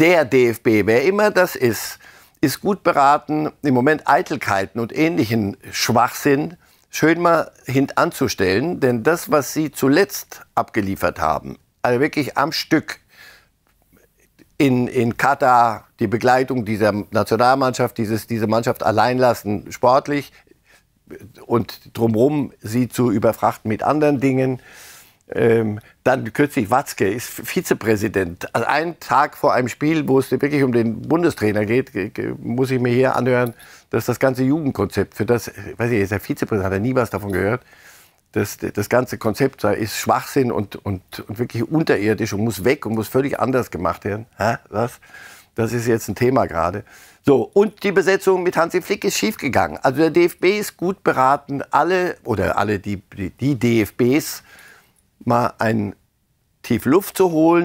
Der DFB, wer immer das ist, ist gut beraten, im Moment Eitelkeiten und ähnlichen Schwachsinn schön mal hintanzustellen. Denn das, was Sie zuletzt abgeliefert haben, also wirklich am Stück in, in Katar, die Begleitung dieser Nationalmannschaft, dieses, diese Mannschaft allein lassen, sportlich und drumherum sie zu überfrachten mit anderen Dingen, ähm, dann kürzlich Watzke ist Vizepräsident. Also einen Tag vor einem Spiel, wo es wirklich um den Bundestrainer geht, muss ich mir hier anhören, dass das ganze Jugendkonzept, für das, weiß ich, ist der Vizepräsident, hat er nie was davon gehört, dass das ganze Konzept ist Schwachsinn und, und, und wirklich unterirdisch und muss weg und muss völlig anders gemacht werden. Hä? Was? Das ist jetzt ein Thema gerade. So, und die Besetzung mit Hansi Flick ist schiefgegangen. Also der DFB ist gut beraten, alle oder alle die, die DFBs mal einen tief Luft zu holen.